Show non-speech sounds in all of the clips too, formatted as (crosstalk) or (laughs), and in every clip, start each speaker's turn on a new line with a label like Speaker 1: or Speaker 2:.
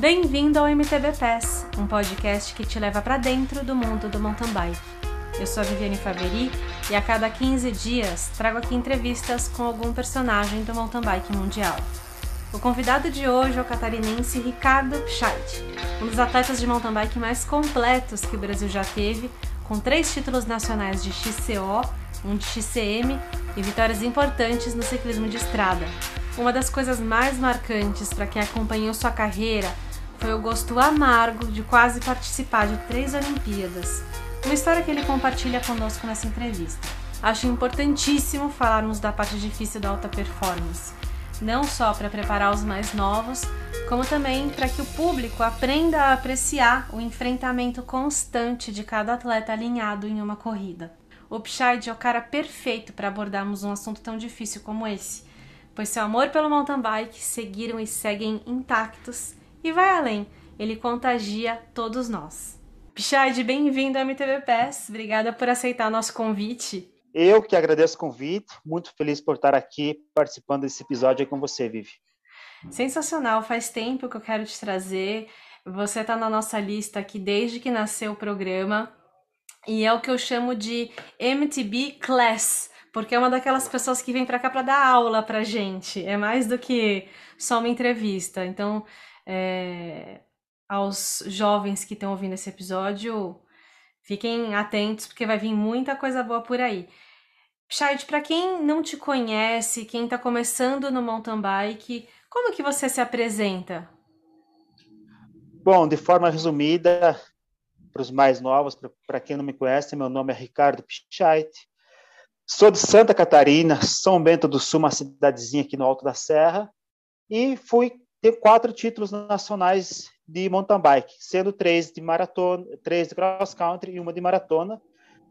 Speaker 1: Bem-vindo ao MTB Pass, um podcast que te leva para dentro do mundo do mountain bike. Eu sou a Viviane Faveri e a cada 15 dias trago aqui entrevistas com algum personagem do mountain bike mundial. O convidado de hoje é o catarinense Ricardo Scheidt, um dos atletas de mountain bike mais completos que o Brasil já teve, com três títulos nacionais de XCO, um de XCM e vitórias importantes no ciclismo de estrada. Uma das coisas mais marcantes para quem acompanhou sua carreira foi o gosto amargo de quase participar de três Olimpíadas. Uma história que ele compartilha conosco nessa entrevista. Acho importantíssimo falarmos da parte difícil da alta performance, não só para preparar os mais novos, como também para que o público aprenda a apreciar o enfrentamento constante de cada atleta alinhado em uma corrida. O Pshide é o cara perfeito para abordarmos um assunto tão difícil como esse, pois seu amor pelo mountain bike seguiram e seguem intactos e vai além, ele contagia todos nós. Pichard, bem-vindo ao MTV PES, obrigada por aceitar nosso convite.
Speaker 2: Eu que agradeço o convite, muito feliz por estar aqui participando desse episódio com você, Vivi.
Speaker 1: Sensacional, faz tempo que eu quero te trazer. Você está na nossa lista aqui desde que nasceu o programa e é o que eu chamo de MTB Class, porque é uma daquelas pessoas que vem para cá para dar aula para gente, é mais do que só uma entrevista. Então, é, aos jovens que estão ouvindo esse episódio, fiquem atentos, porque vai vir muita coisa boa por aí. Chard, para quem não te conhece, quem está começando no mountain bike, como que você se apresenta?
Speaker 2: Bom, de forma resumida, para os mais novos, para quem não me conhece, meu nome é Ricardo Pichait. Sou de Santa Catarina, São Bento do Sul, uma cidadezinha aqui no Alto da Serra, e fui tem quatro títulos nacionais de mountain bike, sendo três de maratona, três de cross country e uma de maratona,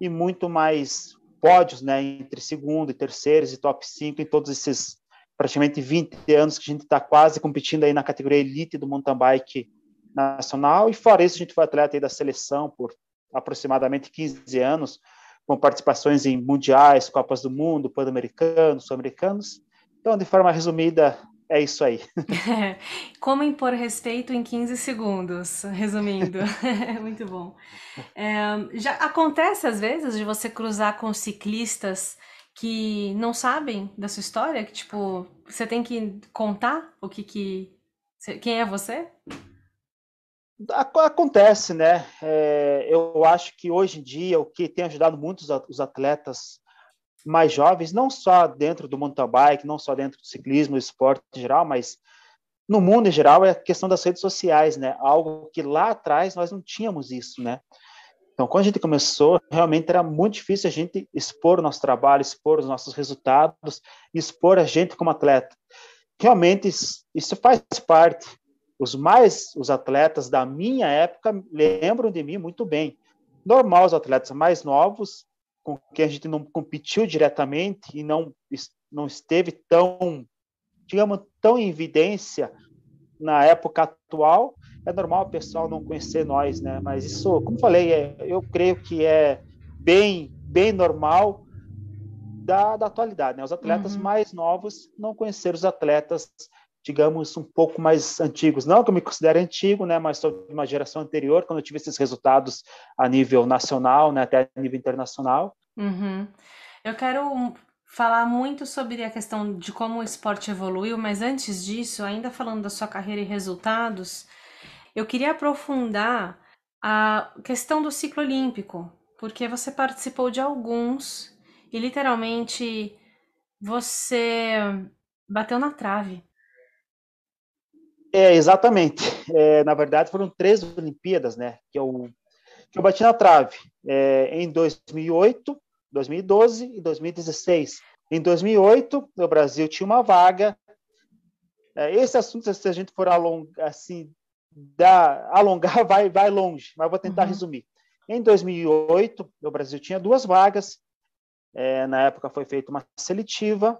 Speaker 2: e muito mais pódios, né, entre segundo e terceiros e top 5 em todos esses praticamente 20 anos que a gente está quase competindo aí na categoria elite do mountain bike nacional, e fora isso a gente foi atleta aí da seleção por aproximadamente 15 anos, com participações em mundiais, Copas do Mundo, Pan-Americanos, Sul-Americanos. Então, de forma resumida, é isso aí. (laughs)
Speaker 1: (laughs) Como impor respeito em 15 segundos, resumindo. (laughs) Muito bom. É, já acontece às vezes de você cruzar com ciclistas que não sabem da sua história, que tipo, você tem que contar o que que quem é você?
Speaker 2: Acontece, né? É, eu acho que hoje em dia o que tem ajudado muito os atletas mais jovens, não só dentro do mountain bike, não só dentro do ciclismo, esporte em geral, mas no mundo em geral é a questão das redes sociais, né? Algo que lá atrás nós não tínhamos isso, né? Então, quando a gente começou, realmente era muito difícil a gente expor o nosso trabalho, expor os nossos resultados, expor a gente como atleta. Realmente isso faz parte. Os mais os atletas da minha época lembram de mim muito bem. Normal os atletas mais novos com quem a gente não competiu diretamente e não, não esteve tão, digamos, tão em evidência na época atual, é normal o pessoal não conhecer nós, né? Mas isso, como falei, é, eu creio que é bem, bem normal da, da atualidade, né? Os atletas uhum. mais novos não conhecer os atletas digamos, um pouco mais antigos. Não que eu me considere antigo, né, mas sou de uma geração anterior, quando eu tive esses resultados a nível nacional, né, até a nível internacional.
Speaker 1: Uhum. Eu quero falar muito sobre a questão de como o esporte evoluiu, mas antes disso, ainda falando da sua carreira e resultados, eu queria aprofundar a questão do ciclo olímpico, porque você participou de alguns e literalmente você bateu na trave.
Speaker 2: É, exatamente. É, na verdade, foram três Olimpíadas, né? Que eu, que eu bati na trave é, em 2008, 2012 e 2016. Em 2008, o Brasil tinha uma vaga. É, esse assunto, se a gente for assim, alongar, assim, dá, alongar, vai, vai longe, mas vou tentar uhum. resumir. Em 2008, o Brasil tinha duas vagas. É, na época foi feita uma seletiva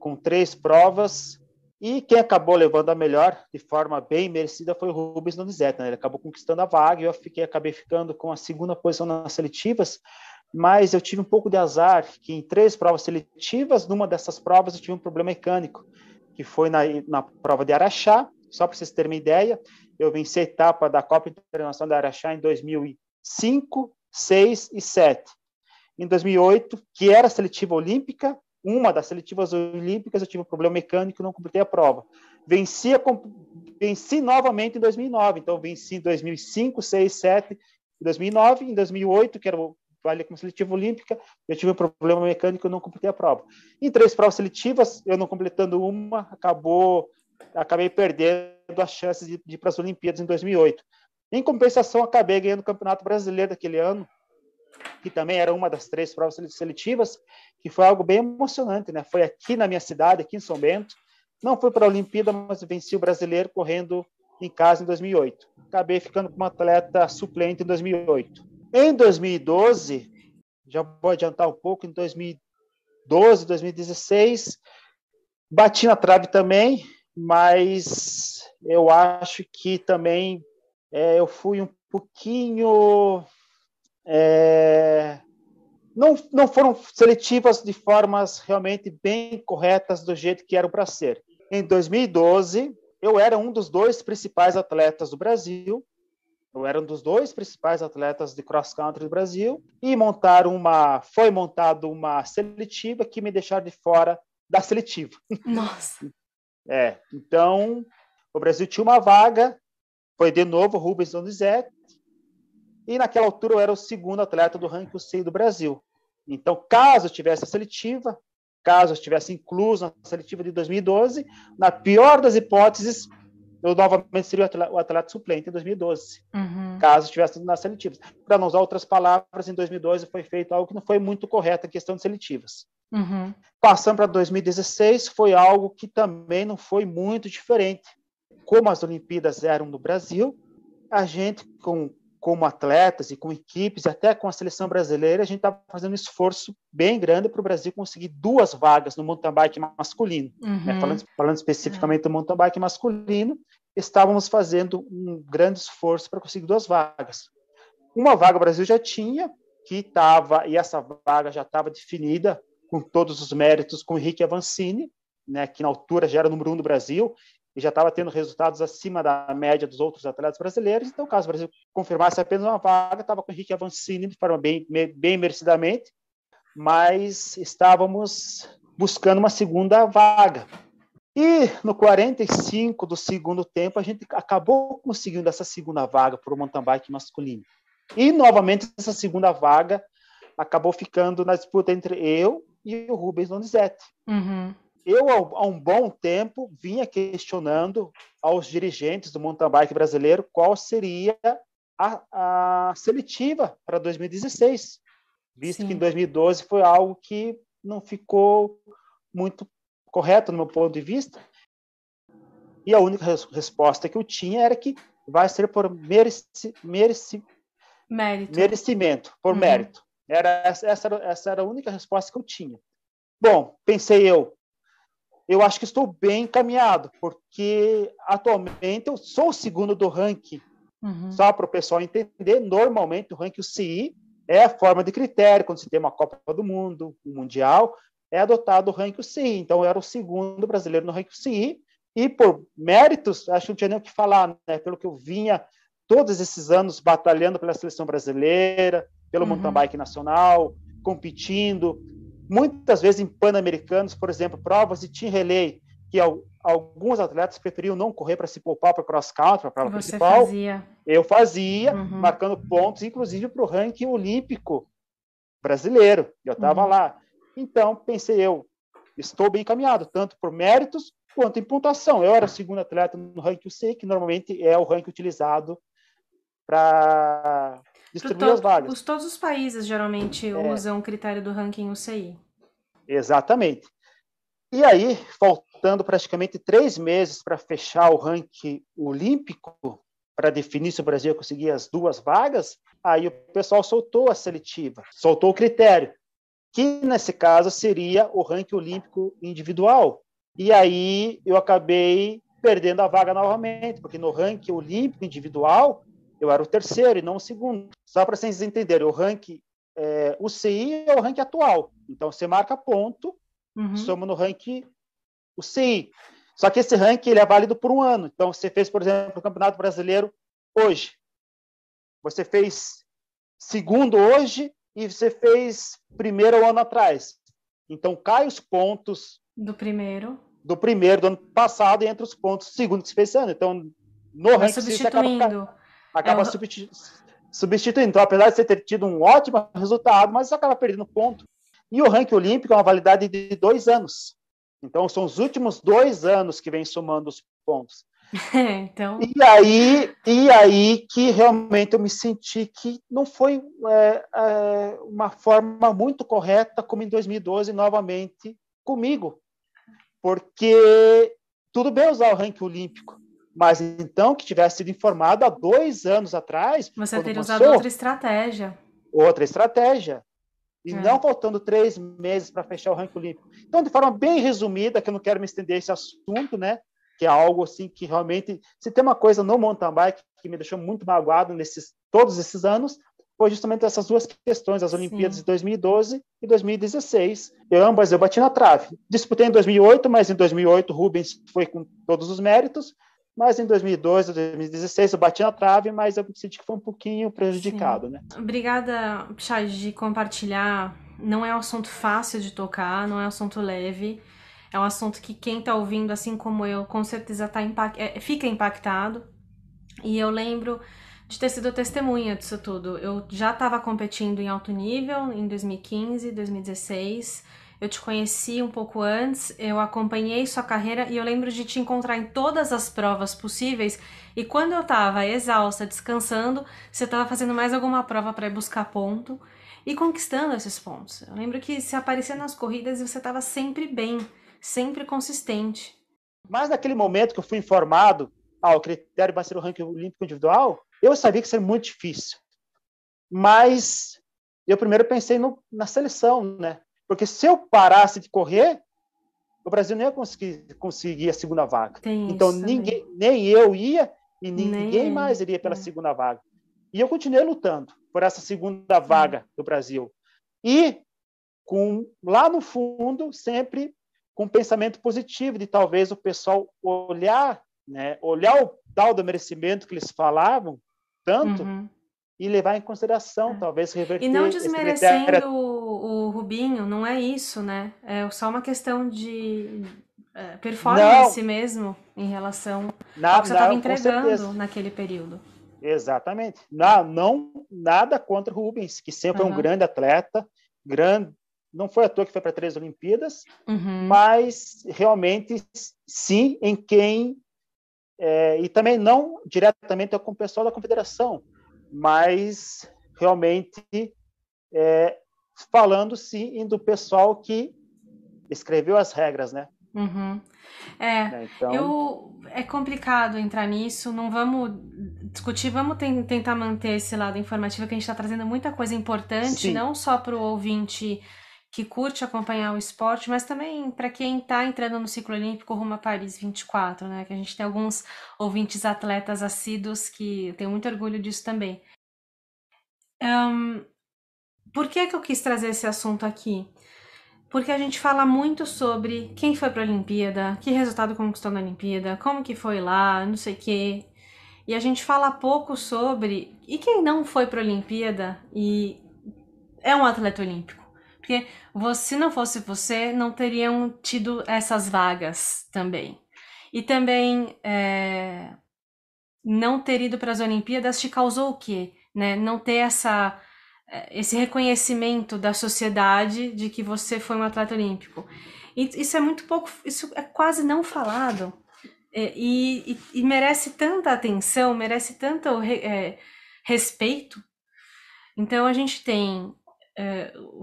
Speaker 2: com três provas e quem acabou levando a melhor, de forma bem merecida, foi o Rubens Donizete. Né? Ele acabou conquistando a vaga e eu fiquei, acabei ficando com a segunda posição nas seletivas. Mas eu tive um pouco de azar que em três provas seletivas, numa dessas provas eu tive um problema mecânico, que foi na, na prova de Araxá. Só para vocês terem uma ideia, eu venci a etapa da Copa Internacional de Araxá em 2005, 6 e 7. Em 2008, que era seletiva olímpica, uma das seletivas olímpicas, eu tive um problema mecânico, e não completei a prova. Venci, a, venci novamente em 2009, então venci em 2005, 6, 7, 2009, em 2008, que era o Vale como seletiva olímpica, eu tive um problema mecânico, e não completei a prova. Em três provas seletivas, eu não completando uma, acabou, acabei perdendo as chances de, de ir para as Olimpíadas em 2008. Em compensação, acabei ganhando o Campeonato Brasileiro daquele ano, que também era uma das três provas seletivas, que foi algo bem emocionante, né? Foi aqui na minha cidade, aqui em São Bento. Não fui para a Olimpíada, mas venci o brasileiro correndo em casa em 2008. Acabei ficando como atleta suplente em 2008. Em 2012, já vou adiantar um pouco, em 2012, 2016, bati na trave também, mas eu acho que também é, eu fui um pouquinho é, não, não foram seletivas de formas realmente bem corretas do jeito que eram para ser. Em 2012, eu era um dos dois principais atletas do Brasil. Eu era um dos dois principais atletas de cross country do Brasil e montar uma, foi montado uma seletiva que me deixaram de fora da seletiva. Nossa. É, então o Brasil tinha uma vaga, foi de novo Rubens Donizete, e naquela altura eu era o segundo atleta do ranking C do Brasil. Então, caso eu tivesse a seletiva, caso eu estivesse incluso na seletiva de 2012, na pior das hipóteses, eu novamente seria o atleta, o atleta suplente em 2012, uhum. caso estivesse na seletiva Para não usar outras palavras, em 2012 foi feito algo que não foi muito correto em questão de seletivas. Uhum. Passando para 2016, foi algo que também não foi muito diferente. Como as Olimpíadas eram no Brasil, a gente, com como atletas e com equipes, e até com a seleção brasileira, a gente está fazendo um esforço bem grande para o Brasil conseguir duas vagas no mountain bike masculino.
Speaker 1: Né? Uhum. Né? Falando,
Speaker 2: falando, especificamente é. do mountain bike masculino, estávamos fazendo um grande esforço para conseguir duas vagas. Uma vaga o Brasil já tinha, que estava, e essa vaga já estava definida, com todos os méritos, com o Henrique Avancini, né, que na altura já era o número um do Brasil, e já estava tendo resultados acima da média dos outros atletas brasileiros. Então, caso o Brasil confirmasse apenas uma vaga, estava com o Henrique Avancini de forma bem, bem merecidamente, mas estávamos buscando uma segunda vaga. E no 45 do segundo tempo, a gente acabou conseguindo essa segunda vaga para o mountain bike masculino. E novamente, essa segunda vaga acabou ficando na disputa entre eu e o Rubens Donizete. Uhum eu, há um bom tempo, vinha questionando aos dirigentes do mountain bike brasileiro qual seria a, a seletiva para 2016, visto Sim. que em 2012 foi algo que não ficou muito correto no meu ponto de vista. E a única res resposta que eu tinha era que vai ser por mereci, mereci, mérito. merecimento, por uhum. mérito. Era, essa, essa, era, essa era a única resposta que eu tinha. Bom, pensei eu, eu acho que estou bem encaminhado, porque atualmente eu sou o segundo do ranking. Uhum. Só para o pessoal entender, normalmente o ranking CI é a forma de critério, quando se tem uma Copa do Mundo, um Mundial, é adotado o ranking CI. Então, eu era o segundo brasileiro no ranking CI, e por méritos, acho que não tinha nem o que falar, né? pelo que eu vinha todos esses anos batalhando pela seleção brasileira, pelo uhum. mountain bike nacional, competindo, Muitas vezes em pan-americanos, por exemplo, provas de team relay, que alguns atletas preferiam não correr para se poupar para cross country, para a principal. Fazia. Eu fazia, uhum. marcando pontos, inclusive para o ranking olímpico brasileiro. Eu estava uhum. lá. Então, pensei eu, estou bem encaminhado, tanto por méritos quanto em pontuação. Eu era o segundo atleta no ranking UCI, que normalmente é o ranking utilizado para distribuir to as vagas.
Speaker 1: Os, todos os países geralmente é. usam o critério do ranking UCI.
Speaker 2: Exatamente. E aí, faltando praticamente três meses para fechar o ranking olímpico, para definir se o Brasil ia conseguir as duas vagas, aí o pessoal soltou a seletiva, soltou o critério, que nesse caso seria o ranking olímpico individual. E aí eu acabei perdendo a vaga novamente, porque no ranking olímpico individual eu era o terceiro e não o segundo. Só para vocês entenderem, o ranking, é, o CI é o ranking atual. Então, você marca ponto, uhum. soma no ranking o CI. Só que esse ranking ele é válido por um ano. Então, você fez, por exemplo, o Campeonato Brasileiro hoje. Você fez segundo hoje e você fez primeiro ano atrás. Então, cai os pontos... Do primeiro. Do primeiro do ano passado e entra os pontos segundo que você fez esse ano. Então, no Vai ranking... Substituindo. Você acaba acaba é substitu... substituindo. Então, apesar de você ter tido um ótimo resultado, mas acaba perdendo ponto. E o ranking olímpico é uma validade de dois anos. Então, são os últimos dois anos que vem somando os pontos.
Speaker 1: (laughs) É, então...
Speaker 2: E aí, e aí que realmente eu me senti que não foi é, é, uma forma muito correta, como em 2012, novamente comigo, porque tudo bem usar o ranking olímpico, mas então que tivesse sido informado há dois anos atrás. Você teria usado outra
Speaker 1: estratégia.
Speaker 2: Outra estratégia. E é. não faltando três meses para fechar o ranking olímpico. Então, de forma bem resumida, que eu não quero me estender esse assunto, né? Que é algo assim que realmente. Se tem uma coisa no mountain bike que me deixou muito magoado nesses todos esses anos, foi justamente essas duas questões, as Olimpíadas Sim. de 2012 e 2016. Eu, ambas eu bati na trave. Disputei em 2008, mas em 2008 Rubens foi com todos os méritos. Mas em 2012, 2016, eu bati na trave, mas eu senti que foi um pouquinho prejudicado, Sim. né?
Speaker 1: Obrigada, Chay, de compartilhar. Não é um assunto fácil de tocar, não é um assunto leve. É um assunto que quem está ouvindo, assim como eu, com certeza tá impact... É, é, fica impactado. E eu lembro de ter sido testemunha disso tudo. Eu já estava competindo em alto nível em 2015, 2016 eu te conheci um pouco antes, eu acompanhei sua carreira e eu lembro de te encontrar em todas as provas possíveis. E quando eu estava exausta, descansando, você estava fazendo mais alguma prova para ir buscar ponto e conquistando esses pontos. Eu lembro que se aparecia nas corridas e você estava sempre bem, sempre consistente. Mas naquele momento que eu fui informado ao critério vai
Speaker 2: ser o ranking olímpico individual, eu sabia que seria muito difícil. Mas eu primeiro pensei no, na seleção, né? Porque se eu parasse de correr, o Brasil não ia conseguir, conseguir a segunda vaga. Tem então, ninguém, nem eu ia e nem nem ninguém mais iria pela é. segunda vaga. E eu continuei lutando por essa segunda vaga do Brasil. E com lá no fundo, sempre com um pensamento positivo de talvez o pessoal olhar, né, olhar o tal do merecimento que eles falavam tanto uhum. e levar em consideração, é. talvez reverter. E não desmerecendo
Speaker 1: Rubinho, não é isso, né? É só uma questão de é, performance não. mesmo em relação não, ao que você estava entregando
Speaker 2: naquele período. Exatamente. Não, não nada contra o Rubens, que sempre uhum. é um grande atleta, grande, não foi à toa que foi para três Olimpíadas, uhum. mas realmente sim em quem é, e também não diretamente com o pessoal da confederação, mas realmente é, falando sim do pessoal que escreveu as regras,
Speaker 1: né? Uhum. É, né, então... eu, é complicado entrar nisso, não vamos discutir, vamos ten tentar manter esse lado informativo, que a gente está trazendo muita coisa importante, Sim. não só para o ouvinte que curte acompanhar o esporte, mas também para quem está entrando no ciclo olímpico rumo a Paris 24, né? Que a gente tem alguns ouvintes atletas assíduos que eu tenho muito orgulho disso também. Um, por que, que eu quis trazer esse assunto aqui? Porque a gente fala muito sobre quem foi para a Olimpíada, que resultado conquistou na Olimpíada, como que foi lá, não sei o quê. E a gente fala pouco sobre e quem não foi para a Olimpíada e é um atleta olímpico. Porque se não fosse você, não teriam tido essas vagas também. E também é, não ter ido para as Olimpíadas te causou o quê? Né? Não ter essa é, esse reconhecimento da sociedade de que você foi um atleta olímpico. E isso é muito pouco, isso é quase não falado é, e, e, e merece tanta atenção, merece tanto é, respeito. Então a gente tem,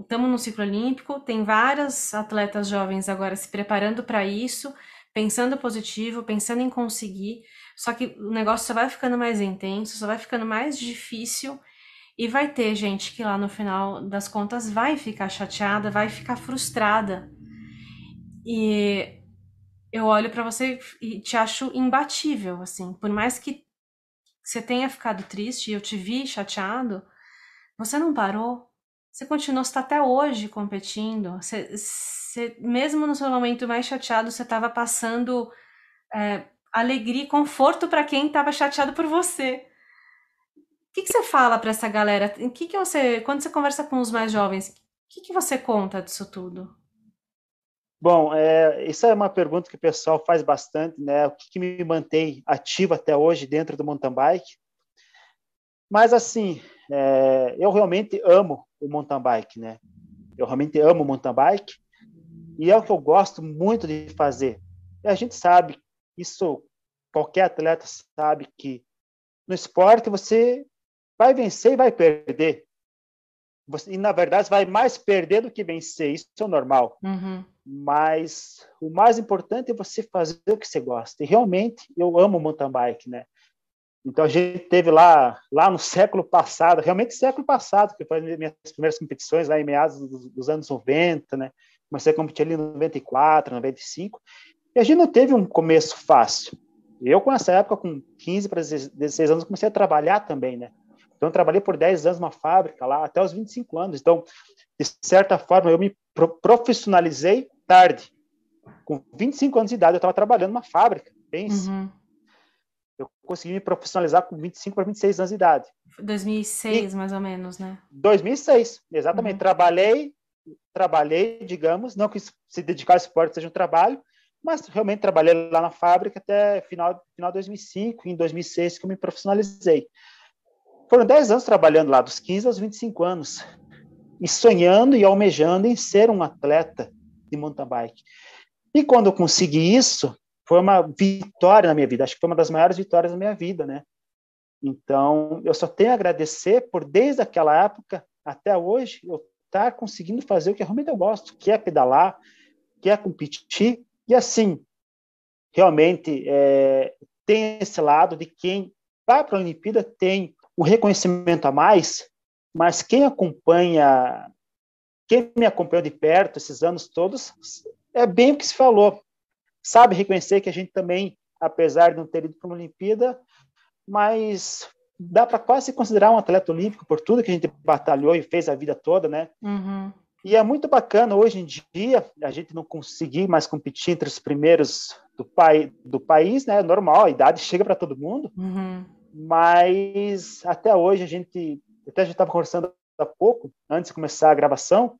Speaker 1: estamos é, no ciclo olímpico, tem vários atletas jovens agora se preparando para isso, pensando positivo, pensando em conseguir. Só que o negócio só vai ficando mais intenso, só vai ficando mais difícil e vai ter gente que lá no final das contas vai ficar chateada, vai ficar frustrada. E eu olho para você e te acho imbatível, assim. Por mais que você tenha ficado triste e eu te vi chateado, você não parou. Você continuou, está até hoje competindo. Você, você, mesmo no seu momento mais chateado, você estava passando é, alegria e conforto para quem estava chateado por você que, que você fala para essa galera? O que, que você, quando você conversa com os mais jovens, o que, que você conta disso tudo?
Speaker 2: Bom, é, isso é uma pergunta que o pessoal faz bastante, né? O que, que me mantém ativo até hoje dentro do mountain bike? Mas assim, é, eu realmente amo o mountain bike, né? Eu realmente amo o mountain bike e é o que eu gosto muito de fazer. E a gente sabe isso, qualquer atleta sabe que no esporte você vai vencer e vai perder. Você, e, na verdade, vai mais perder do que vencer, isso é normal. Uhum. Mas o mais importante é você fazer o que você gosta. E realmente, eu amo mountain bike, né? Então, a gente teve lá, lá no século passado, realmente século passado, que foi as minhas primeiras competições lá em meados dos, dos anos 90, né? Comecei a competir ali em 94, 95. E a gente não teve um começo fácil. Eu, com essa época, com 15 para 16 anos, comecei a trabalhar também, né? Então, eu trabalhei por 10 anos numa fábrica lá, até os 25 anos. Então, de certa forma, eu me profissionalizei tarde. Com 25 anos de idade, eu estava trabalhando numa fábrica. Pense. Uhum. Eu consegui me profissionalizar com 25 para 26 anos de idade.
Speaker 1: 2006, e, mais ou menos, né?
Speaker 2: 2006, exatamente. Uhum. Trabalhei, trabalhei, digamos, não que se dedicar ao esporte seja um trabalho, mas realmente trabalhei lá na fábrica até final final de 2005, em 2006 que eu me profissionalizei. Foram 10 anos trabalhando lá, dos 15 aos 25 anos, e sonhando e almejando em ser um atleta de mountain bike. E quando eu consegui isso, foi uma vitória na minha vida. Acho que foi uma das maiores vitórias da minha vida, né? Então, eu só tenho a agradecer por, desde aquela época até hoje, eu estar tá conseguindo fazer o que realmente eu gosto, que é pedalar, que é competir. E assim, realmente, é, tem esse lado de quem vai para a Olimpíada tem um reconhecimento a mais, mas quem acompanha, quem me acompanhou de perto esses anos todos, é bem o que se falou. Sabe reconhecer que a gente também, apesar de não ter ido para uma Olimpíada, mas dá para quase considerar um atleta olímpico por tudo que a gente batalhou e fez a vida toda, né? Uhum. E é muito bacana hoje em dia a gente não conseguir mais competir entre os primeiros do, pai, do país, né? Normal, a idade chega para todo mundo. Uhum mas até hoje a gente, até já estava conversando há pouco, antes de começar a gravação,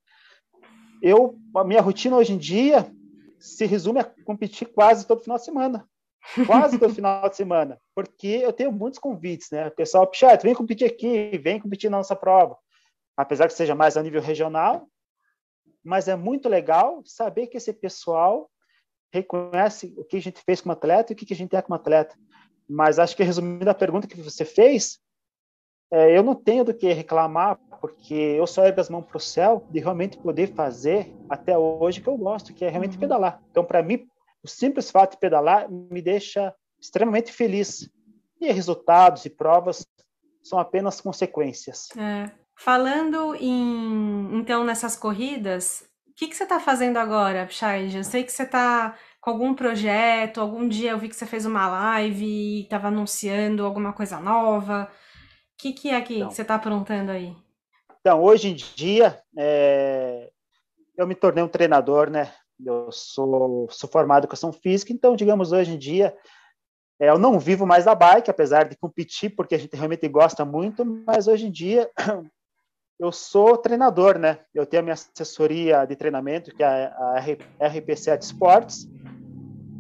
Speaker 2: eu, a minha rotina hoje em dia se resume a competir quase todo final de semana. Quase todo final de semana. Porque eu tenho muitos convites, né? O pessoal, pichet vem competir aqui, vem competir na nossa prova. Apesar que seja mais a nível regional, mas é muito legal saber que esse pessoal reconhece o que a gente fez como atleta e o que a gente é como atleta. Mas acho que resumindo a pergunta que você fez, é, eu não tenho do que reclamar, porque eu só ergo as mãos para o céu de realmente poder fazer até hoje que eu gosto, que é realmente uhum. pedalar. Então, para mim, o simples fato de pedalar me deixa extremamente feliz. E resultados e provas são apenas consequências.
Speaker 1: É. Falando em, então, nessas corridas, o que, que você está fazendo agora, Shai? Eu sei que você está com algum projeto, algum dia eu vi que você fez uma live e estava anunciando alguma coisa nova. O que, que é que, então, você está aprontando aí?
Speaker 2: Então, hoje em dia, é... eu me tornei um treinador, né? Eu sou, sou formado em educação física, então, digamos, hoje em dia, é, eu não vivo mais da bike, apesar de competir, porque a gente realmente gosta muito, mas hoje em dia (clears throat) eu sou treinador, né? Eu tenho a minha assessoria de treinamento, que é a RP7 Sports,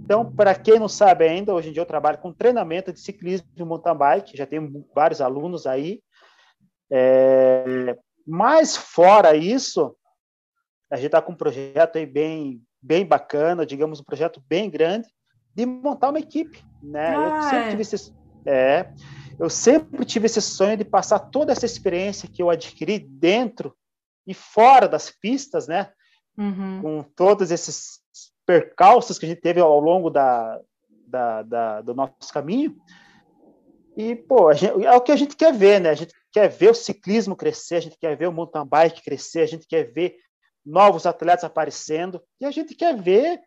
Speaker 2: então, para quem não sabe ainda, hoje em dia eu trabalho com treinamento de ciclismo de mountain bike, já tenho vários alunos aí. É, mas fora isso, a gente está com um projeto aí bem, bem bacana, digamos um projeto bem grande, de montar uma equipe, né? eu ah, sempre é. tive esse, é, eu sempre tive esse sonho de passar toda essa experiência que eu adquiri dentro e fora das pistas, né? Uhum. Com todos esses percalços que a gente teve ao longo da, da, da do nosso caminho. E, pô, gente, é o que a gente quer ver, né? A gente quer ver o ciclismo crescer, a gente quer ver o mountain bike crescer, a gente quer ver novos atletas aparecendo e a gente quer ver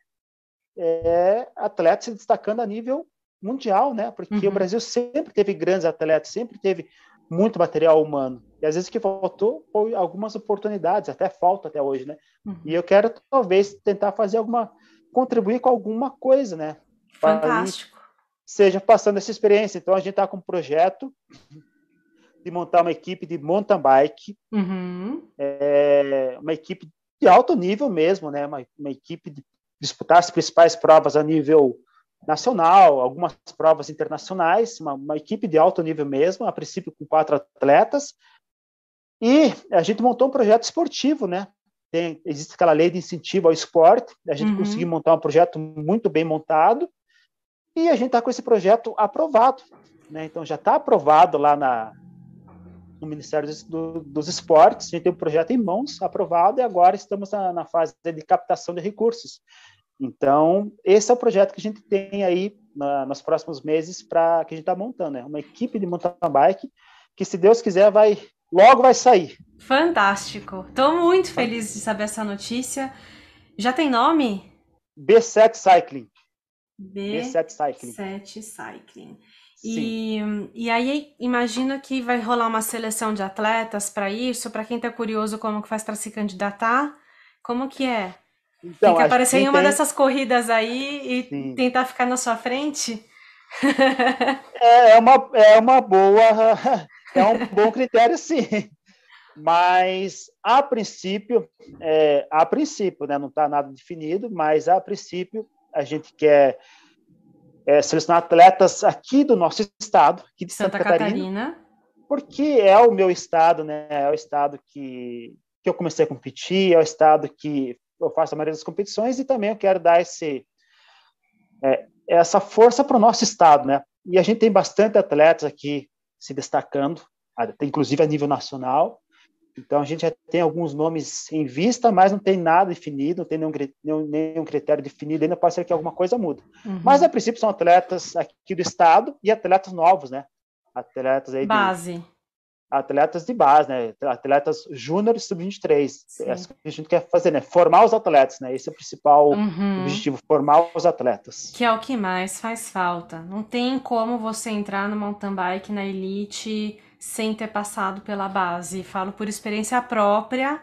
Speaker 2: é, atletas se destacando a nível mundial, né? Porque uhum. o Brasil sempre teve grandes atletas, sempre teve muito material humano. E às vezes o que faltou foi algumas oportunidades, até falta até hoje, né? Uhum. E eu quero talvez tentar fazer alguma, contribuir com alguma coisa, né? Fantástico. seja passando essa experiência. Então a gente tá com um projeto de montar uma equipe de mountain bike,
Speaker 1: uhum.
Speaker 2: é, uma equipe de alto nível mesmo, né? Uma, uma equipe de disputar as principais provas a nível nacional, algumas provas internacionais, uma, uma equipe de alto nível mesmo, a princípio com quatro atletas, e a gente montou um projeto esportivo, né? Tem, existe aquela lei de incentivo ao esporte, a gente uhum. conseguiu montar um projeto muito bem montado, e a gente está com esse projeto aprovado. Né? Então, já está aprovado lá na, no Ministério do, dos Esportes, a gente tem um projeto em mãos, aprovado, e agora estamos na, na fase de captação de recursos. Então, esse é o projeto que a gente tem aí na, nos próximos meses para que a gente está montando, é né? uma equipe de mountain bike que, se Deus quiser, vai logo vai sair.
Speaker 1: Fantástico. Estou muito feliz de saber essa notícia. Já tem nome? B7 Cycling. B... 7 Cycling. 7 Cycling. Sim. E, e aí imagino que vai rolar uma seleção de atletas para isso, para quem está curioso como que faz para se candidatar, como que é?
Speaker 2: Então, tem que aparecer em uma tem... dessas
Speaker 1: corridas aí e Sim. tentar ficar na sua frente. é, é, uma, é
Speaker 2: uma boa, (laughs) é um bom critério, sim.
Speaker 1: Mas, a
Speaker 2: princípio, é, a princípio, né, não está nada definido, mas a princípio a gente quer é, selecionar atletas aqui do nosso estado, aqui de Santa, Santa Catarina, Catarina, porque é o meu estado, né, é o estado que, que eu comecei a competir, é o estado que eu faço a maioria das competições e também eu quero dar esse, é, essa força para o nosso estado, né? E a gente tem bastante atletas aqui se destacando, inclusive a nível nacional. Então a gente já tem alguns nomes em vista, mas não tem nada definido, não tem nenhum, nenhum, nenhum critério definido, ainda pode ser que alguma coisa mude. Uhum. Mas a princípio são atletas aqui do estado e atletas novos, né? Atletas aí. Base. De, atletas de base, né? Atletas júnior sub-23. É isso assim que a gente quer fazer, né? Formar os atletas, né? Esse é o principal uhum. objetivo, formar os atletas.
Speaker 1: Que é o que mais faz falta. Não tem como você entrar no mountain bike na elite sem ter passado pela base. Falo por experiência própria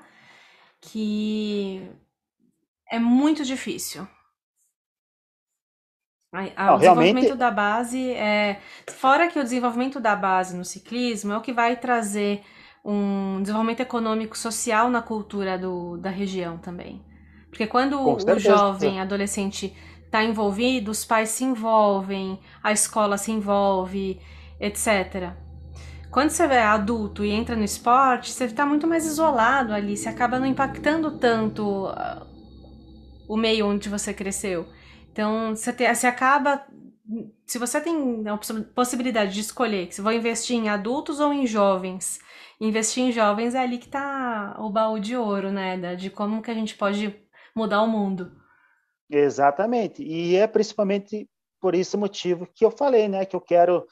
Speaker 1: que é muito difícil. Ah, o realmente... desenvolvimento da base é. Fora que o desenvolvimento da base no ciclismo é o que vai trazer um desenvolvimento econômico social na cultura do, da região também. Porque quando o jovem, adolescente está envolvido, os pais se envolvem, a escola se envolve, etc. Quando você é adulto e entra no esporte, você está muito mais isolado ali, você acaba não impactando tanto ah, o meio onde você cresceu. Então, você, te, você acaba. Se você tem a possibilidade de escolher se vou investir em adultos ou em jovens, investir em jovens é ali que está o baú de ouro, né, De como que a gente pode mudar o mundo.
Speaker 2: Exatamente. E é principalmente por esse motivo que eu falei, né? Que eu quero.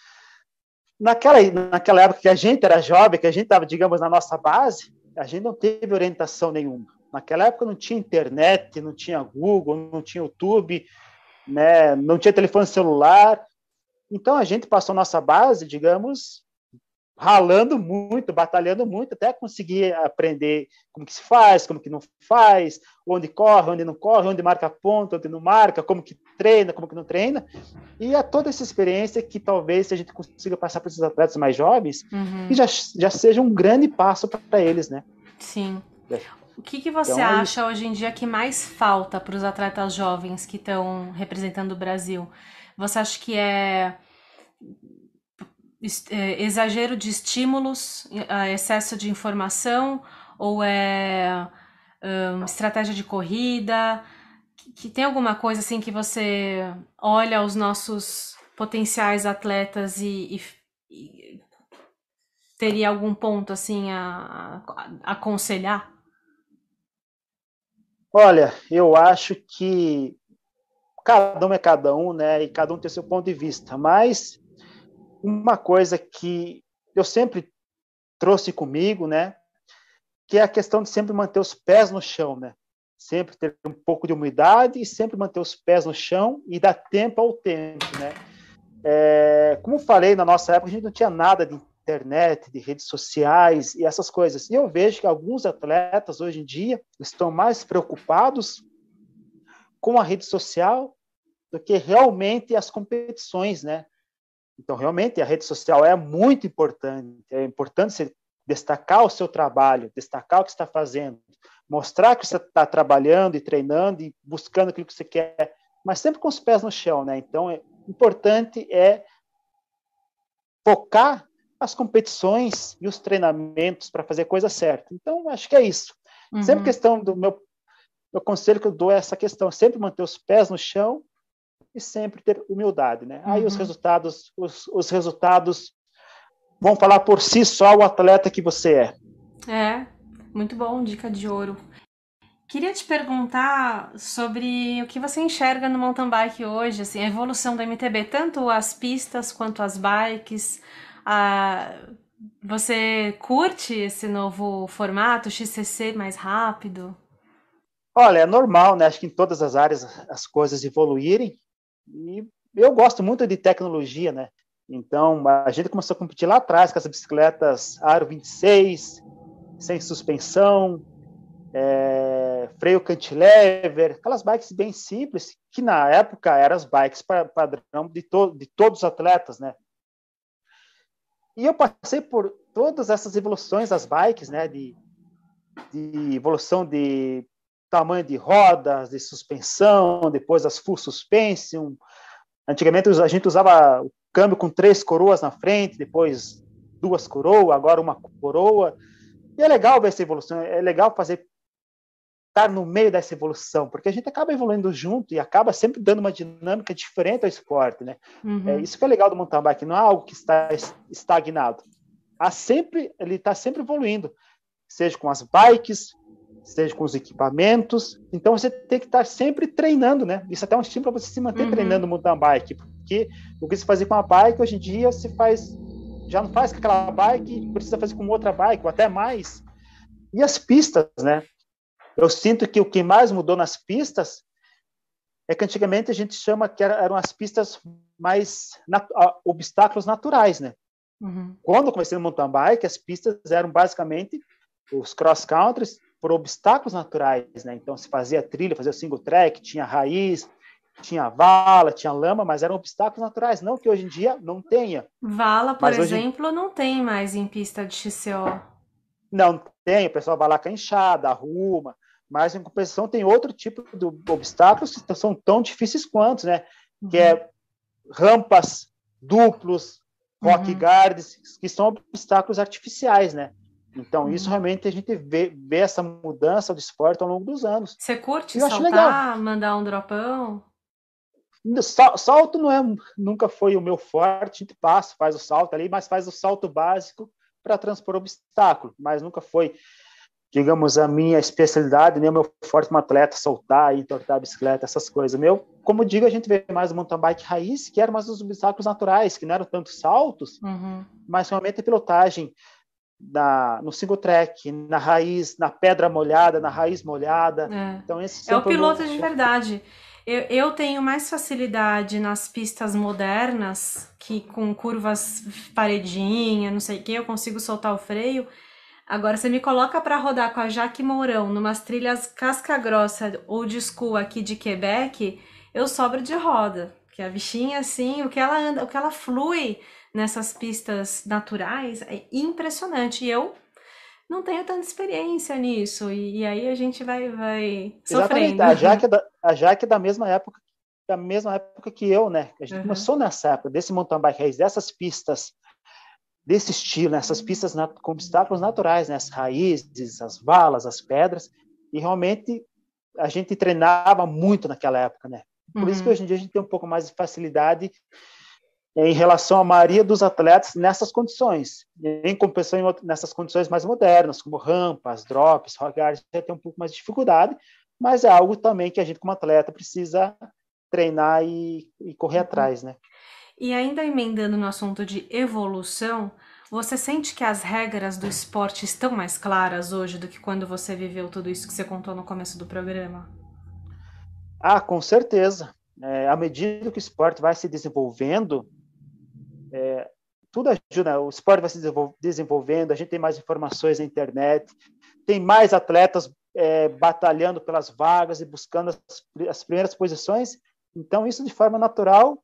Speaker 2: Naquela, naquela época que a gente era jovem, que a gente estava, digamos, na nossa base, a gente não teve orientação nenhuma. Naquela época não tinha internet, não tinha Google, não tinha YouTube, né? Não tinha telefone celular. Então a gente passou nossa base, digamos, ralando muito, batalhando muito, até conseguir aprender como que se faz, como que não faz, onde corre, onde não corre, onde marca ponto, onde não marca, como que treina, como que não treina. E é toda essa experiência que talvez a gente consiga passar para esses atletas mais jovens, uhum. que já, já seja um grande passo para eles, né? Sim. É.
Speaker 1: O que, que você então, é acha hoje em dia que mais falta para os atletas jovens que estão representando o Brasil? Você acha que é, é exagero de estímulos, ah, excesso de informação ou é um, estratégia de corrida? Que, que tem alguma coisa assim que você olha os nossos potenciais atletas e, e, e teria algum ponto assim a, a aconselhar?
Speaker 2: Olha, eu acho que cada um é cada um, né? E cada um tem seu ponto de vista. Mas uma coisa que eu sempre trouxe comigo, né? Que é a questão de sempre manter os pés no chão, né? Sempre ter um pouco de umidade e sempre manter os pés no chão e dar tempo ao tempo, né? É, como falei, na nossa época a gente não tinha nada de internet, de redes sociais e essas coisas. E eu vejo que alguns atletas hoje em dia estão mais preocupados com a rede social do que realmente as competições, né? Então, realmente, a rede social é muito importante. É importante você destacar o seu trabalho, destacar o que está fazendo, mostrar que você está trabalhando e treinando e buscando aquilo que você quer, mas sempre com os pés no chão, né? Então, é importante é focar as competições e os treinamentos para fazer a coisa certa. Então, acho que é isso. Uhum. Sempre questão do meu, meu conselho que eu dou é essa questão, sempre manter os pés no chão e sempre ter humildade, né? Uhum. Aí os uhum. resultados, os, os resultados vão falar por si só o atleta que você é.
Speaker 1: É, muito bom, dica de ouro. Queria te perguntar sobre o que você enxerga no mountain bike hoje, assim, a evolução da MTB, tanto as pistas quanto as bikes, ah, você curte esse novo formato, XCC mais rápido?
Speaker 2: Olha, é normal, né? Acho que em todas as áreas as coisas evoluírem. E eu gosto muito de tecnologia, né? Então, a gente começou a competir lá atrás com as bicicletas Aro 26, sem suspensão, é, freio cantilever, aquelas bikes bem simples, que na época eram as bikes padrão de, to de todos os atletas, né? E eu passei por todas essas evoluções das bikes, né? De, de evolução de tamanho de rodas, de suspensão, depois as full suspension. Antigamente a gente usava o câmbio com três coroas na frente, depois duas coroas, agora uma coroa. E é legal ver essa evolução, é legal fazer estar tá no meio dessa evolução, porque a gente acaba evoluindo junto e acaba sempre dando uma dinâmica diferente ao esporte, né? É, uhum. É isso que é legal do mountain bike, não é algo que está estagnado. Há sempre, ele está sempre evoluindo, seja com as bikes, seja com os equipamentos. Então você tem que estar tá sempre treinando, né? Isso é até é um estímulo para você se manter uhum. treinando mountain bike, porque o que se fazer com a bike hoje em dia se faz já não faz com aquela bike, precisa fazer com outra bike ou até mais. E as pistas, né? Eu sinto que o que mais mudou nas pistas é que antigamente a gente chama que eram as pistas mais nat obstáculos naturais, né? Uhum. Quando eu comecei no mountain bike, as pistas eram basicamente os cross countries por obstáculos naturais, né? Então se fazia trilha, fazia single track, tinha raiz, tinha vala, tinha lama, mas eram obstáculos naturais, não que hoje em dia não tenha.
Speaker 1: Vala, por mas exemplo, hoje... não tem mais em pista de XCO.
Speaker 2: Não tem, o pessoal vai lá com a enxada, arruma, mas em compensação tem outro tipo de obstáculos que são tão difíceis quanto, né? Uhum. Que é rampas, duplos, rock uhum. guards, que são obstáculos artificiais, né? Então, uhum. isso realmente a gente vê, vê essa mudança do esporte ao longo dos anos. Você curte Eu saltar,
Speaker 1: mandar um dropão?
Speaker 2: Salto não é, nunca foi o meu forte, a gente passa, faz o salto ali, mas faz o salto básico para transpor obstáculo, mas nunca foi digamos, a minha especialidade, nem né? o meu forte como atleta, soltar, entortar a bicicleta, essas coisas. Meu, como digo, a gente vê mais o mountain bike raiz, que era mais os obstáculos naturais, que não eram tantos saltos, uhum. mas realmente a pilotagem na, no single track, na raiz, na pedra molhada, na raiz molhada. É, então, esse é o piloto de
Speaker 1: verdade. Eu, eu tenho mais facilidade nas pistas modernas, que com curvas paredinha, não sei o que, eu consigo soltar o freio, Agora, você me coloca para rodar com a Jaque Mourão numas trilhas casca grossa ou de school aqui de Quebec, eu sobro de roda. Que a bichinha, assim, o que ela anda, o que ela flui nessas pistas naturais é impressionante. E eu não tenho tanta experiência nisso. E, e aí a gente vai, vai sofrendo. Exatamente. A Jaque,
Speaker 2: é da, a Jaque é da mesma época da mesma época que eu, né? A gente uhum. começou nessa época, desse mountain bike race, dessas pistas desse estilo, nessas né? Uhum. pistas com obstáculos naturais, né? as raízes, as valas, as pedras, e realmente a gente treinava muito naquela época, né? Por uhum. isso que uhum. hoje em dia a gente tem um pouco mais de facilidade eh, em relação à maioria dos atletas nessas condições, em compensação em, nessas condições mais modernas, como rampas, drops, rogares, já tem um pouco mais de dificuldade, mas é algo também que a gente como atleta precisa treinar e, e correr uhum. atrás, né?
Speaker 1: E ainda emendando no assunto de evolução, você sente que as regras do esporte estão mais claras hoje do que quando você viveu tudo isso que você contou no começo do programa?
Speaker 2: Ah, com certeza. É, à medida que o esporte vai se desenvolvendo, é, tudo ajuda. Né? O esporte vai se desenvolvendo, a gente tem mais informações na internet, tem mais atletas é, batalhando pelas vagas e buscando as, as primeiras posições. Então, isso de forma natural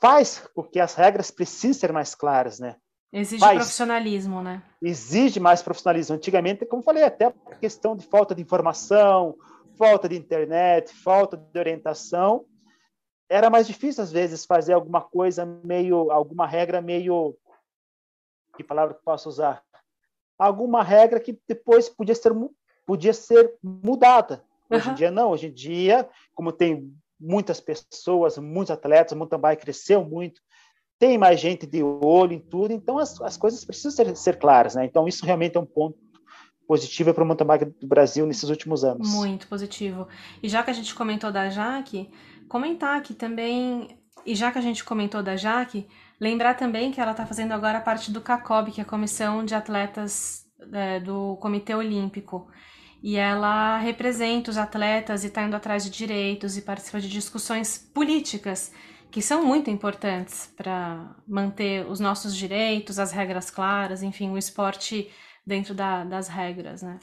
Speaker 2: faz com que as regras precisem ser mais claras, né? Exige faz.
Speaker 1: profissionalismo, né?
Speaker 2: Exige mais profissionalismo. Antigamente, como falei, até por questão de falta de informação, falta de internet, falta de orientação, era mais difícil às vezes fazer alguma coisa meio, alguma regra meio, que palavra que posso usar? Alguma regra que depois podia ser, podia ser mudada. Hoje uhum. em dia não. Hoje em dia, como tem muitas pessoas, muitos atletas, o mountain bike cresceu muito, tem mais gente de olho em tudo, então as, as coisas precisam ser, ser claras, né? Então isso realmente é um ponto positivo para o mountain bike do Brasil nesses últimos anos.
Speaker 1: Muito positivo. E já que a gente comentou da Jaque, comentar que também, e já que a gente comentou da Jaque, lembrar também que ela está fazendo agora parte do CACOB, que é a Comissão de Atletas é, do Comitê Olímpico e ela representa os atletas e está indo atrás de direitos e participa de discussões políticas que são muito importantes para manter os nossos direitos, as regras claras, enfim, o esporte dentro da, das regras, né?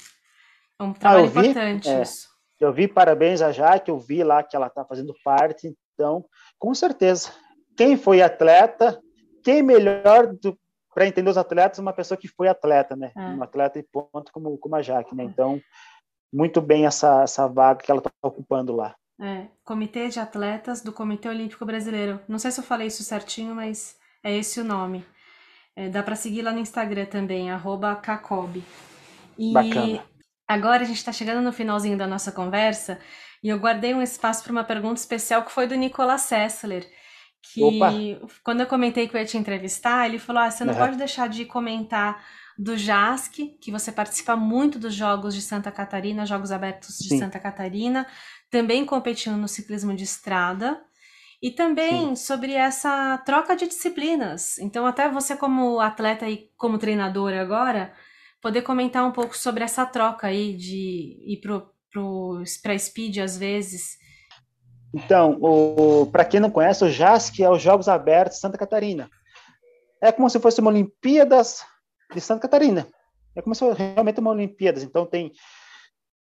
Speaker 1: É um ah, trabalho ah, vi, importante é, isso.
Speaker 2: Eu vi parabéns a Jaque, eu vi lá que ela está fazendo parte, então, com certeza. Quem foi atleta, quem melhor do, para entender os atletas, uma pessoa que foi atleta, né? É. Um atleta e ponto como, como a Jaque, né? Então, muito bem essa, essa vaga que ela está ocupando lá.
Speaker 1: É, Comitê de Atletas do Comitê Olímpico Brasileiro. Não sei se eu falei isso certinho, mas é esse o nome. É, dá para seguir lá no Instagram também, arroba Cacob. E Bacana. agora a gente está chegando no finalzinho da nossa conversa e eu guardei um espaço para uma pergunta especial que foi do Nicolas Sessler que Opa. quando eu comentei que eu ia te entrevistar, ele falou: ah, você não uhum. pode deixar de comentar do JASC, que você participa muito dos Jogos de Santa Catarina, Jogos Abertos de Sim. Santa Catarina, também competindo no ciclismo de estrada. E também Sim. sobre essa troca de disciplinas. Então, até você, como atleta e como treinador agora, poder comentar um pouco sobre essa troca aí de ir para a speed às vezes
Speaker 2: então, para quem não conhece, o JASC é os Jogos Abertos de Santa Catarina. É como se fosse uma Olimpíadas de Santa Catarina. É como se fosse realmente uma Olimpíadas. Então, tem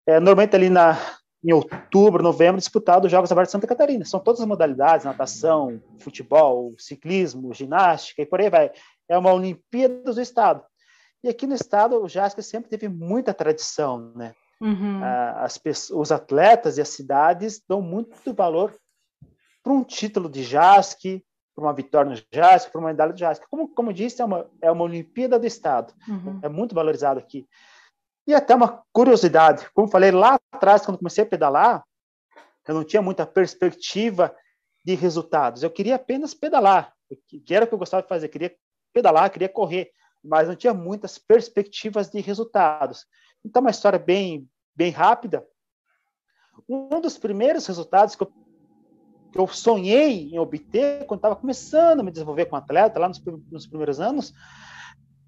Speaker 2: é, normalmente ali na, em outubro, novembro, disputado os Jogos Abertos de Santa Catarina. São todas as modalidades, natação, futebol, ciclismo, ginástica e por aí vai. É uma Olimpíadas do Estado. E aqui no Estado, o JASC sempre teve muita tradição, né? Uhum. Ah, as pessoas, os atletas e as cidades dão muito valor para um título de JASC, para uma vitória no JASC, para uma medalha de JASC. Como, como disse, é uma, é uma Olimpíada do Estado. Uhum. É muito valorizado aqui. E até uma curiosidade, como falei lá atrás, quando comecei a pedalar, eu não tinha muita perspectiva de resultados. Eu queria apenas pedalar, que era o que eu gostava de fazer, eu queria pedalar, queria correr, mas não tinha muitas perspectivas de resultados. Então, uma história bem, bem rápida. Um dos primeiros resultados que eu, que eu sonhei em obter, quando estava começando a me desenvolver como atleta, lá nos, nos primeiros anos,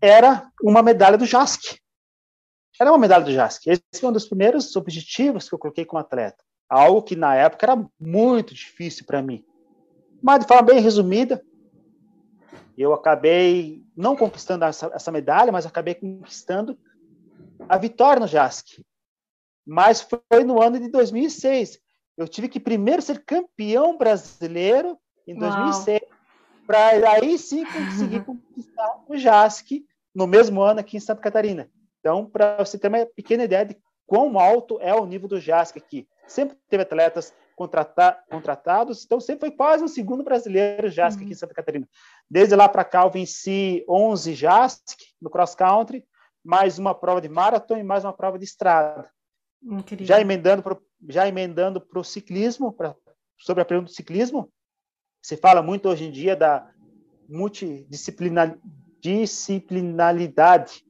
Speaker 2: era uma medalha do JASC. Era uma medalha do JASC. Esse foi um dos primeiros objetivos que eu coloquei como atleta. Algo que na época era muito difícil para mim. Mas de forma bem resumida, eu acabei não conquistando essa, essa medalha, mas acabei conquistando a vitória no JASC. Mas foi no ano de 2006. Eu tive que primeiro ser campeão brasileiro em 2006 para aí sim conseguir (laughs) conquistar o JASC no mesmo ano aqui em Santa Catarina. Então, para você ter uma pequena ideia de quão alto é o nível do JASC aqui. Sempre teve atletas contratados, então sempre foi quase um segundo brasileiro JASC uhum. aqui em uhum. Santa Catarina. Desde lá para cá, eu venci 11 JASC no cross country, mais uma prova de maratona e mais uma prova de estrada. Incrível. Já emendando já emendando para o ciclismo, pra, sobre a pergunta do ciclismo, se fala muito hoje em dia da multidisciplinaridade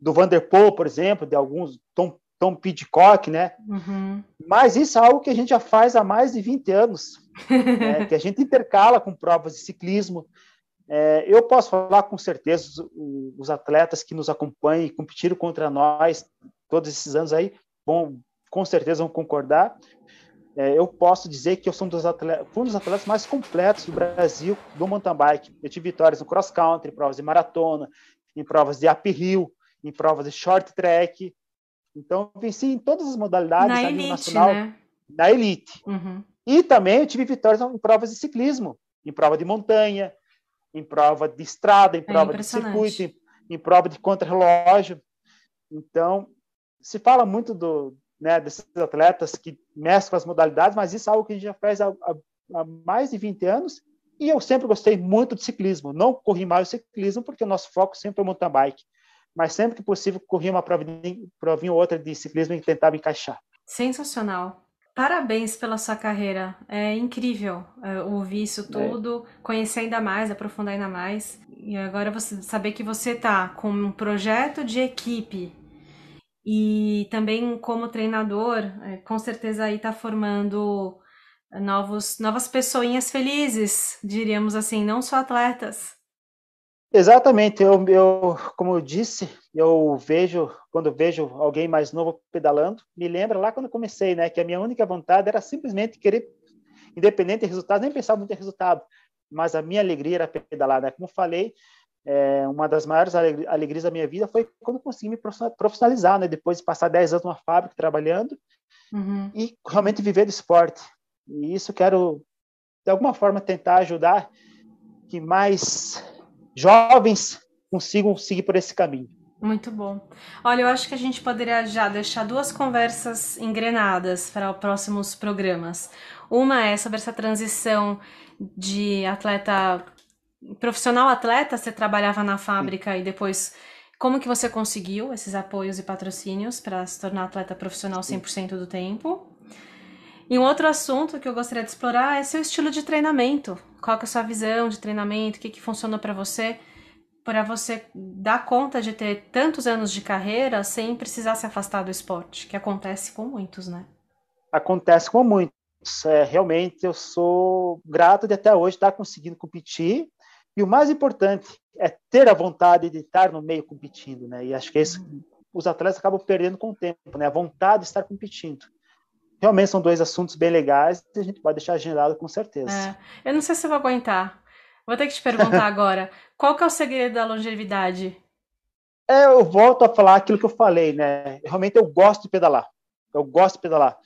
Speaker 2: do Vanderpool, por exemplo, de alguns Tom, Tom Pidcock, né? Uhum. Mas isso é algo que a gente já faz há mais de 20 anos, (laughs) né? que a gente intercala com provas de ciclismo, é, eu posso falar com certeza, os, os atletas que nos acompanham e competiram contra nós todos esses anos aí, vão, com certeza vão concordar. É, eu posso dizer que eu sou um dos, atletas, um dos atletas mais completos do Brasil do mountain bike. Eu tive vitórias no cross country, em provas de maratona, em provas de uphill, em provas de short track. Então, venci em todas as modalidades na a elite, nível nacional, né? na elite. Uhum. E também eu tive vitórias em provas de ciclismo, em prova de montanha, em prova de estrada, em é prova é de circuito, em, em prova de contrarrelógio. Então, se fala muito do, né, desses atletas que mesclam as modalidades, mas isso é algo que a gente já faz há, há, mais de 20 anos. E eu sempre gostei muito de ciclismo. Não corri mais o ciclismo, porque o nosso foco sempre é o mountain bike. Mas sempre que possível, corri uma provinha, provinha ou outra de ciclismo e tentava encaixar.
Speaker 1: Sensacional. Parabéns pela sua carreira. É incrível é, ouvir isso é. tudo, é. conhecer ainda mais, aprofundar ainda mais. E agora você saber que você está com um projeto de equipe e também como treinador, é, com certeza aí está formando novos novas pessoinhas felizes, diríamos assim, não só atletas.
Speaker 2: Exatamente, eu, eu como eu disse, eu vejo quando vejo alguém mais novo pedalando, me lembra lá quando comecei, né, que a minha única vontade era simplesmente querer independente de resultado, nem pensava muito em resultado, mas a minha alegria era pedalar, né? Como falei, é, uma das maiores alegrias da minha vida foi quando consegui me profissionalizar, né? Depois de passar 10 anos numa fábrica trabalhando uhum. e realmente viver do esporte. E isso quero, de alguma forma, tentar ajudar que mais jovens consigam seguir por esse caminho.
Speaker 1: Muito bom. Olha, eu acho que a gente poderia já deixar duas conversas engrenadas para os próximos programas. Uma é sobre essa transição de atleta profissional atleta, você trabalhava na fábrica Sim. e depois como que você conseguiu esses apoios e patrocínios para se tornar atleta profissional 100% do tempo? E um outro assunto que eu gostaria de explorar é seu estilo de treinamento. Qual que é a sua visão de treinamento? O que, que funcionou para você? Para você dar conta de ter tantos anos de carreira sem precisar se afastar do esporte, que acontece com muitos, né?
Speaker 2: Acontece com muitos. É, realmente eu sou grato de até hoje estar conseguindo competir. E o mais importante é ter a vontade de estar no meio competindo, né? E acho que isso uhum. os atletas acabam perdendo com o tempo, né? A vontade de estar competindo realmente são dois assuntos bem legais e a gente pode deixar agendado com certeza.
Speaker 1: É. Eu não sei se eu vou aguentar. Vou ter que te perguntar (laughs) agora. Qual que é o segredo da longevidade?
Speaker 2: É, eu volto a falar aquilo que eu falei, né? Realmente eu gosto de pedalar. Eu gosto de pedalar.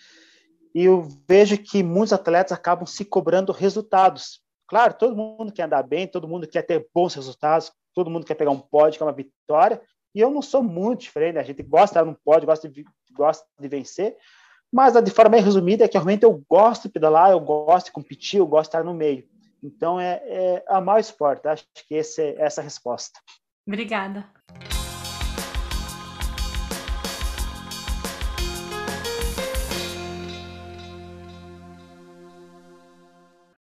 Speaker 2: E eu vejo que muitos atletas acabam se cobrando resultados. Claro, todo mundo quer andar bem, todo mundo quer ter bons resultados, todo mundo quer pegar um pódio, é uma vitória. E eu não sou muito diferente, né? a gente gosta de estar num pódio, gosta de, gosta de vencer, mas de forma bem resumida é que realmente eu gosto de pedalar, eu gosto de competir, eu gosto de estar no meio. Então é, é amar o esporte. Acho que esse, é, essa é a resposta.
Speaker 1: Obrigada.